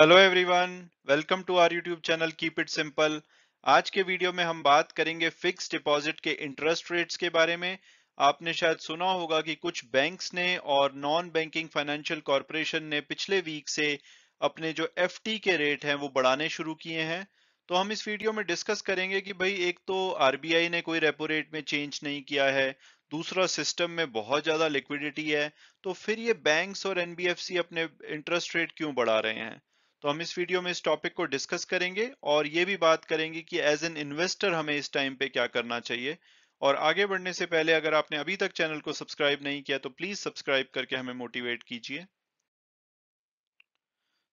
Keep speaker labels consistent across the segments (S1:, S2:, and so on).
S1: hello everyone welcome to our YouTube channel keep it simple आज के video में हम बात करेंगे फिक्स डिपॉजिट के इंटरेस्ट रेट्स के बारे में आपने शायद सुना होगा कि कुछ बैंक्स ने और नॉन बैंकिंग फाइनेंशियल कॉरपोरेशन ने पिछले वीक से अपने जो एफ के रेट हैं वो बढ़ाने शुरू किए हैं तो हम इस वीडियो में डिस्कस करेंगे कि भाई एक तो आर ने कोई रेपो रेट में चेंज नहीं किया है दूसरा सिस्टम में बहुत ज्यादा लिक्विडिटी है तो फिर ये बैंक्स और एनबीएफसी अपने इंटरेस्ट रेट क्यों बढ़ा रहे हैं तो हम इस वीडियो में इस टॉपिक को डिस्कस करेंगे और ये भी बात करेंगे कि एज एन इन्वेस्टर हमें इस टाइम पे क्या करना चाहिए और आगे बढ़ने से पहले अगर आपने अभी तक चैनल को सब्सक्राइब नहीं किया तो प्लीज सब्सक्राइब करके हमें मोटिवेट कीजिए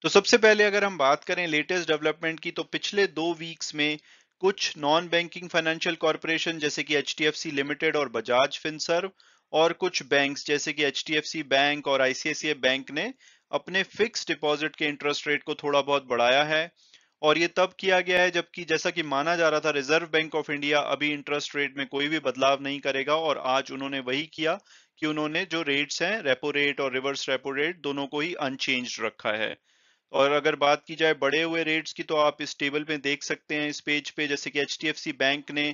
S1: तो सबसे पहले अगर हम बात करें लेटेस्ट डेवलपमेंट की तो पिछले दो वीक्स में कुछ नॉन बैंकिंग फाइनेंशियल कॉरपोरेशन जैसे कि एच लिमिटेड और बजाज फिनसर्व और कुछ बैंक्स जैसे कि एच बैंक और आईसीआईसीआई बैंक ने अपने फिक्स डिपॉजिट के इंटरेस्ट रेट को थोड़ा बहुत बढ़ाया है और ये तब किया गया है जबकि जैसा कि माना जा रहा था रिजर्व बैंक ऑफ इंडिया अभी इंटरेस्ट रेट में कोई भी बदलाव नहीं करेगा और आज उन्होंने वही किया कि उन्होंने जो रेट्स हैं रेपो रेट और रिवर्स रेपो रेट दोनों को ही अनचेंज रखा है और अगर बात की जाए बढ़े हुए रेट्स की तो आप इस टेबल में देख सकते हैं इस पेज पे जैसे कि एच बैंक ने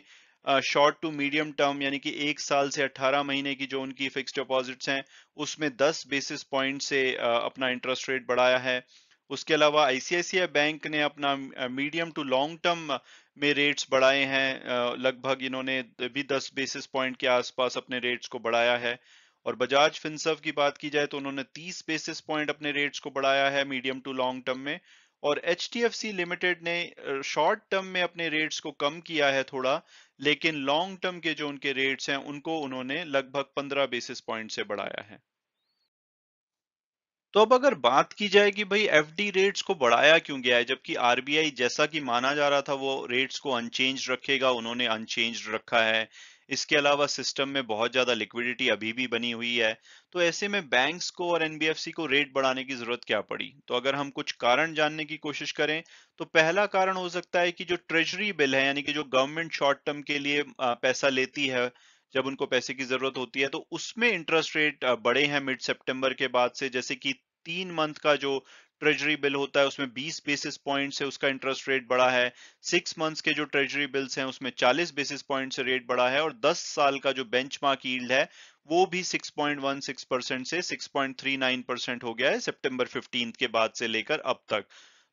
S1: शॉर्ट टू मीडियम टर्म यानी कि एक साल से 18 महीने की जो उनकी फिक्स डिपॉजिट्स हैं उसमें 10 बेसिस पॉइंट से uh, अपना इंटरेस्ट रेट बढ़ाया है उसके अलावा आईसीआईसीआई बैंक ने अपना मीडियम टू लॉन्ग टर्म में रेट्स बढ़ाए हैं लगभग इन्होंने भी 10 बेसिस पॉइंट के आसपास अपने रेट्स को बढ़ाया है और बजाज फिनसर्व की बात की जाए तो उन्होंने 30 बेसिस पॉइंट अपने रेट्स को बढ़ाया है मीडियम टू लॉन्ग टर्म में और एच लिमिटेड ने शॉर्ट टर्म में अपने रेट्स को कम किया है थोड़ा लेकिन लॉन्ग टर्म के जो उनके रेट्स हैं उनको उन्होंने लगभग 15 बेसिस पॉइंट से बढ़ाया है तो अब अगर बात की जाए कि भाई एफ रेट्स को बढ़ाया क्यों गया है जबकि आरबीआई जैसा कि माना जा रहा था वो रेट्स को अनचेंज रखेगा उन्होंने अनचेंज रखा है इसके अलावा सिस्टम में बहुत ज्यादा लिक्विडिटी अभी भी बनी हुई है तो ऐसे में बैंक्स को और एनबीएफसी को रेट बढ़ाने की जरूरत क्या पड़ी तो अगर हम कुछ कारण जानने की कोशिश करें तो पहला कारण हो सकता है कि जो ट्रेजरी बिल है यानी कि जो गवर्नमेंट शॉर्ट टर्म के लिए पैसा लेती है जब उनको पैसे की जरूरत होती है तो उसमें इंटरेस्ट रेट बढ़े हैं मिड सेप्टेम्बर के बाद से जैसे कि तीन मंथ का जो ट्रेजरी बिल होता है उसमें 20 बेसिस पॉइंट से उसका इंटरेस्ट रेट बढ़ा है सिक्स मंथ्स के जो ट्रेजरी बिल्स हैं उसमें 40 बेसिस पॉइंट से रेट बढ़ा है और 10 साल का जो बेंचमार्क ईल्ड है वो भी 6.16 परसेंट से 6.39 परसेंट हो गया है सितंबर 15 के बाद से लेकर अब तक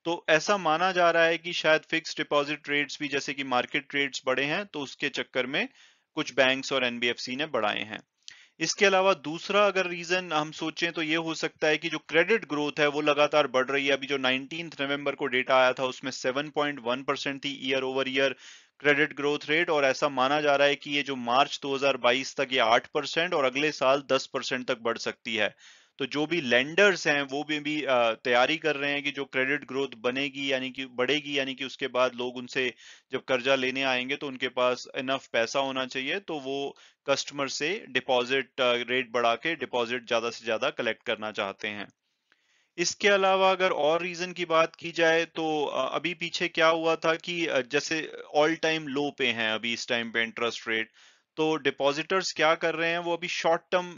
S1: तो ऐसा माना जा रहा है कि शायद फिक्स डिपॉजिट रेट्स भी जैसे कि मार्केट रेट्स बढ़े हैं तो उसके चक्कर में कुछ बैंक्स और एनबीएफसी ने बढ़ाए हैं इसके अलावा दूसरा अगर रीजन हम सोचें तो ये हो सकता है कि जो क्रेडिट ग्रोथ है वो लगातार बढ़ रही है अभी जो नाइनटीन नवंबर को डेटा आया था उसमें 7.1 परसेंट थी year over year credit growth rate और ऐसा माना जा रहा है कि ये जो मार्च 2022 तक ये 8 परसेंट और अगले साल 10 परसेंट तक बढ़ सकती है तो जो भी लेंडर्स हैं वो भी, भी तैयारी कर रहे हैं कि जो क्रेडिट ग्रोथ बनेगी यानी कि बढ़ेगी यानी कि उसके बाद लोग उनसे जब कर्जा लेने आएंगे तो उनके पास इनफ पैसा होना चाहिए तो वो कस्टमर से डिपॉजिट रेट बढ़ा के डिपॉजिट ज्यादा से ज्यादा कलेक्ट करना चाहते हैं इसके अलावा अगर और रीजन की बात की जाए तो अभी पीछे क्या हुआ था कि जैसे ऑल टाइम लो पे हैं अभी इस टाइम पे इंटरेस्ट रेट तो डिपॉजिटर्स क्या कर रहे हैं वो अभी शॉर्ट टर्म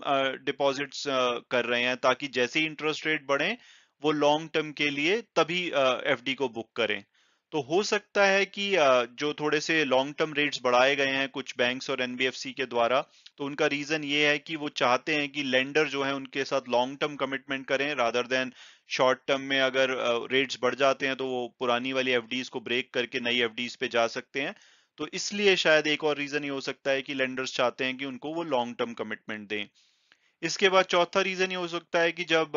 S1: डिपॉजिट्स कर रहे हैं ताकि जैसे ही इंटरेस्ट रेट बढ़े वो लॉन्ग टर्म के लिए तभी एफ uh, को बुक करें तो हो सकता है कि uh, जो थोड़े से लॉन्ग टर्म रेट्स बढ़ाए गए हैं कुछ बैंक्स और एनबीएफसी के द्वारा तो उनका रीजन ये है कि वो चाहते हैं कि लेंडर जो है उनके साथ लॉन्ग टर्म कमिटमेंट करें रादर देन शॉर्ट टर्म में अगर रेट्स uh, बढ़ जाते हैं तो वो पुरानी वाली एफ को ब्रेक करके नई एफ पे जा सकते हैं तो इसलिए शायद एक और रीजन ये हो सकता है कि लेंडर्स चाहते हैं कि उनको वो लॉन्ग टर्म कमिटमेंट दें इसके बाद चौथा रीजन ये हो सकता है कि जब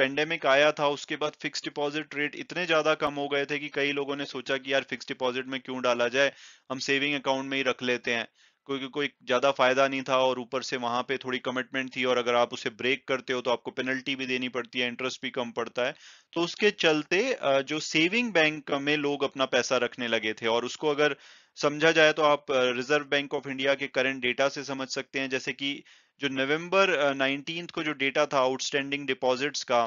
S1: पेंडेमिक आया था उसके बाद फिक्स डिपॉजिट रेट इतने ज्यादा कम हो गए थे कि कई लोगों ने सोचा कि यार फिक्स डिपॉजिट में क्यों डाला जाए हम सेविंग अकाउंट में ही रख लेते हैं कोई कोई ज़्यादा फायदा नहीं था और ऊपर से वहां पे थोड़ी कमिटमेंट थी और अगर आप उसे ब्रेक करते हो तो आपको पेनल्टी भी देनी पड़ती है इंटरेस्ट भी कम पड़ता है तो उसके चलते जो सेविंग बैंक में लोग अपना पैसा रखने लगे थे और उसको अगर समझा जाए तो आप रिजर्व बैंक ऑफ इंडिया के करंट डेटा से समझ सकते हैं जैसे कि जो नवंबर नाइनटीन को जो डेटा था आउटस्टैंडिंग डिपॉजिट्स का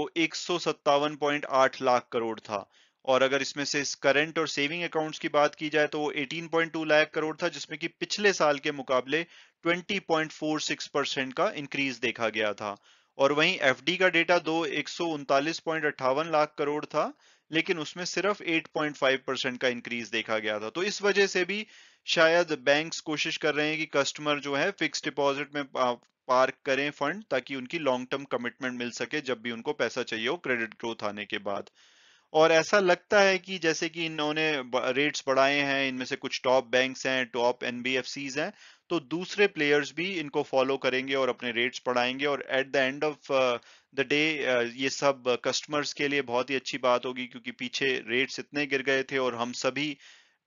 S1: वो एक लाख करोड़ था और अगर इसमें से इस करंट और सेविंग अकाउंट्स की बात की जाए तो वो 18.2 लाख करोड़ था जिसमें कि पिछले साल के मुकाबले 20.46 परसेंट का इंक्रीज देखा गया था और वहीं एफडी का डेटा दो एक लाख करोड़ था लेकिन उसमें सिर्फ 8.5 परसेंट का इंक्रीज देखा गया था तो इस वजह से भी शायद बैंक्स कोशिश कर रहे हैं कि कस्टमर जो है फिक्स डिपॉजिट में पार्क करें फंड ताकि उनकी लॉन्ग टर्म कमिटमेंट मिल सके जब भी उनको पैसा चाहिए हो क्रेडिट ग्रोथ आने के बाद और ऐसा लगता है कि जैसे कि इन्होंने रेट्स बढ़ाए हैं इनमें से कुछ टॉप बैंक्स हैं टॉप एनबीएफसीज हैं तो दूसरे प्लेयर्स भी इनको फॉलो करेंगे और अपने रेट्स बढ़ाएंगे और at the end of the day ये सब कस्टमर्स के लिए बहुत ही अच्छी बात होगी क्योंकि पीछे रेट्स इतने गिर गए थे और हम सभी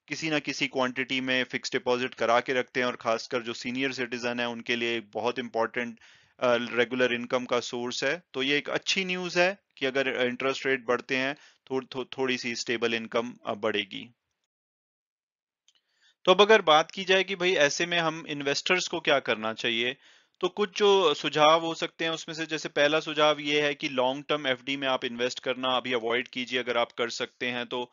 S1: किसी ना किसी क्वांटिटी में फिक्स डिपॉजिट करा के रखते हैं और खासकर जो सीनियर सिटीजन है उनके लिए एक बहुत इंपॉर्टेंट रेगुलर इनकम का सोर्स है तो ये एक अच्छी न्यूज है कि अगर इंटरेस्ट रेट बढ़ते हैं थो, थो, थोड़ी सी स्टेबल इनकम बढ़ेगी तो अब अगर बात की जाए कि भाई ऐसे में हम इन्वेस्टर्स को क्या करना चाहिए तो कुछ जो सुझाव हो सकते हैं उसमें से जैसे पहला सुझाव ये है कि लॉन्ग टर्म एफडी में आप इन्वेस्ट करना अभी अवॉइड कीजिए अगर आप कर सकते हैं तो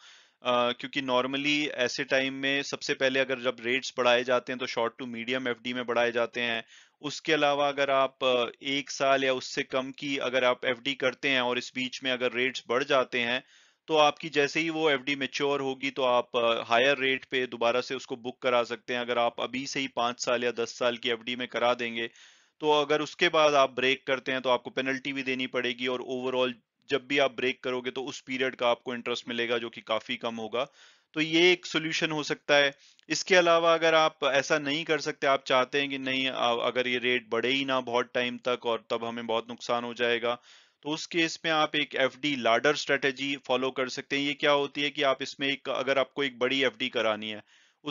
S1: Uh, क्योंकि नॉर्मली ऐसे टाइम में सबसे पहले अगर जब रेट्स बढ़ाए जाते हैं तो शॉर्ट टू मीडियम एफडी में बढ़ाए जाते हैं उसके अलावा अगर आप एक साल या उससे कम की अगर आप एफडी करते हैं और इस बीच में अगर रेट्स बढ़ जाते हैं तो आपकी जैसे ही वो एफ डी मेच्योर होगी तो आप हायर रेट पे दोबारा से उसको बुक करा सकते हैं अगर आप अभी से ही पांच साल या दस साल की एफ डी में करा देंगे तो अगर उसके बाद आप ब्रेक करते हैं तो आपको पेनल्टी भी देनी पड़ेगी और ओवरऑल जब भी आप ब्रेक करोगे तो उस पीरियड का आपको इंटरेस्ट मिलेगा जो कि काफी कम होगा तो ये एक सोल्यूशन हो सकता है इसके अलावा अगर आप ऐसा नहीं कर सकते आप चाहते हैं कि नहीं अगर ये रेट बढ़े ही ना बहुत टाइम तक और तब हमें बहुत नुकसान हो जाएगा तो उस केस में आप एक F D ladder strategy follow कर सकते हैं ये क्या होती है कि आप इसमें एक अगर आपको एक बड़ी एफ डी करानी है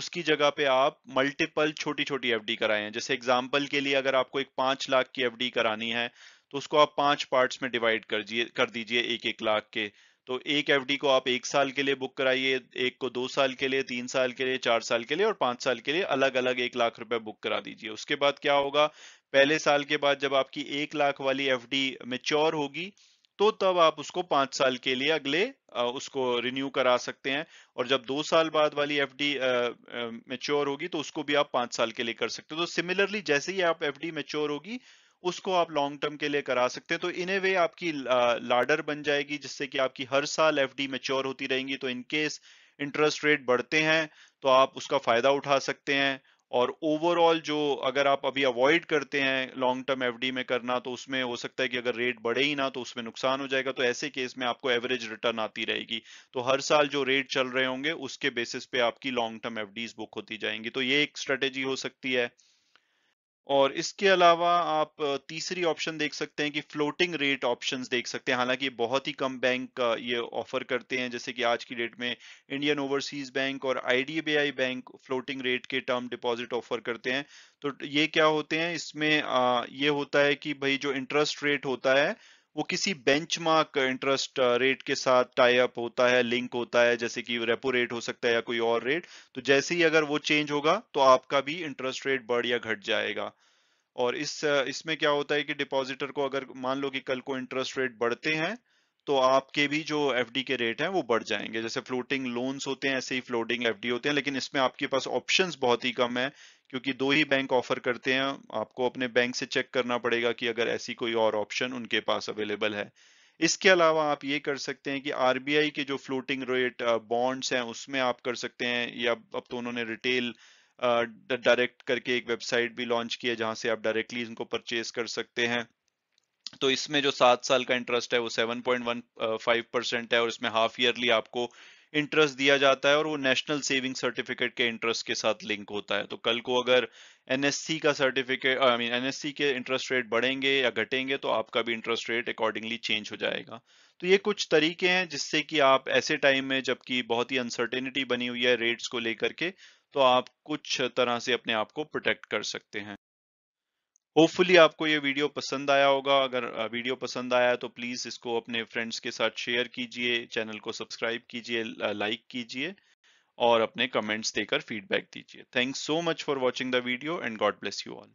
S1: उसकी जगह पे आप मल्टीपल छोटी छोटी एफ डी कराएं जैसे एग्जाम्पल के लिए अगर आपको एक पांच लाख की एफ डी करानी है तो उसको आप पांच पार्ट्स में डिवाइड कर दीजिए एक एक लाख के तो एक एफ को आप एक साल के लिए बुक कराइए एक को दो साल के लिए तीन साल के लिए चार साल के लिए और पांच साल के लिए अलग अलग एक लाख रुपए बुक करा दीजिए उसके बाद क्या होगा पहले साल के बाद जब आपकी एक लाख वाली एफ डी मेच्योर होगी तो तब आप उसको पांच साल के लिए अगले उसको रिन्यू करा सकते हैं और जब दो साल बाद वाली एफ डी मेच्योर होगी तो उसको भी आप पांच साल के लिए कर सकते हो तो सिमिलरली जैसे ही आप एफ डी मेच्योर होगी उसको आप लॉन्ग टर्म के लिए करा सकते हैं तो इन ए वे आपकी लाडर बन जाएगी जिससे कि आपकी हर साल एफ डी मेच्योर होती रहेंगी तो इनकेस इंटरेस्ट रेट बढ़ते हैं तो आप उसका फायदा उठा सकते हैं और ओवरऑल जो अगर आप अभी अवॉइड करते हैं लॉन्ग टर्म एफडी में करना तो उसमें हो सकता है कि अगर रेट बढ़े ही ना तो उसमें नुकसान हो जाएगा तो ऐसे केस में आपको एवरेज रिटर्न आती रहेगी तो हर साल जो रेट चल रहे होंगे उसके बेसिस पे आपकी लॉन्ग टर्म एफडीज बुक होती जाएंगी तो ये एक स्ट्रेटेजी हो सकती है और इसके अलावा आप तीसरी ऑप्शन देख सकते हैं कि फ्लोटिंग रेट ऑप्शंस देख सकते हैं हालांकि बहुत ही कम बैंक ये ऑफर करते हैं जैसे कि आज की डेट में इंडियन ओवरसीज बैंक और आईडीबीआई बैंक फ्लोटिंग रेट के टर्म डिपॉजिट ऑफर करते हैं तो ये क्या होते हैं इसमें ये होता है कि भाई जो इंटरेस्ट रेट होता है वो किसी बेंचमार्क इंटरेस्ट रेट के साथ टाई अप होता है लिंक होता है जैसे कि रेपो रेट हो सकता है या कोई और रेट तो जैसे ही अगर वो चेंज होगा तो आपका भी इंटरेस्ट रेट बढ़ या घट जाएगा और इस uh, इसमें क्या होता है कि डिपॉजिटर को अगर मान लो कि कल को इंटरेस्ट रेट बढ़ते हैं तो आपके भी जो एफ के रेट हैं वो बढ़ जाएंगे जैसे फ्लोटिंग लोन्स होते हैं ऐसे ही फ्लोटिंग एफ होते हैं लेकिन इसमें आपके पास ऑप्शन बहुत ही कम है क्योंकि दो ही बैंक ऑफर करते हैं आपको अपने बैंक से चेक करना पड़ेगा कि अगर ऐसी कोई और ऑप्शन उनके पास अवेलेबल है इसके अलावा आप ये कर सकते हैं कि आरबीआई के जो फ्लोटिंग रेट बॉन्ड्स हैं उसमें आप कर सकते हैं या अब तो उन्होंने रिटेल डायरेक्ट uh, करके एक वेबसाइट भी लॉन्च की है जहां से आप डायरेक्टली इनको परचेज कर सकते हैं तो इसमें जो सात साल का इंटरेस्ट है वो 7.15 परसेंट uh, है और इसमें हाफ ईयरली आपको इंटरेस्ट दिया जाता है और वो नेशनल सेविंग सर्टिफिकेट के इंटरेस्ट के साथ लिंक होता है तो कल को अगर एनएससी का सर्टिफिकेट आई मीन एनएससी के इंटरेस्ट रेट बढ़ेंगे या घटेंगे तो आपका भी इंटरेस्ट रेट अकॉर्डिंगली चेंज हो जाएगा तो ये कुछ तरीके हैं जिससे कि आप ऐसे टाइम में जबकि बहुत ही अनसर्टेनिटी बनी हुई है रेट्स को लेकर के तो आप कुछ तरह से अपने आप को प्रोटेक्ट कर सकते हैं होपफुली आपको ये वीडियो पसंद आया होगा अगर वीडियो पसंद आया तो प्लीज़ इसको अपने फ्रेंड्स के साथ शेयर कीजिए चैनल को सब्सक्राइब कीजिए लाइक कीजिए और अपने कमेंट्स देकर फीडबैक दीजिए thanks so much for watching the video and god bless you all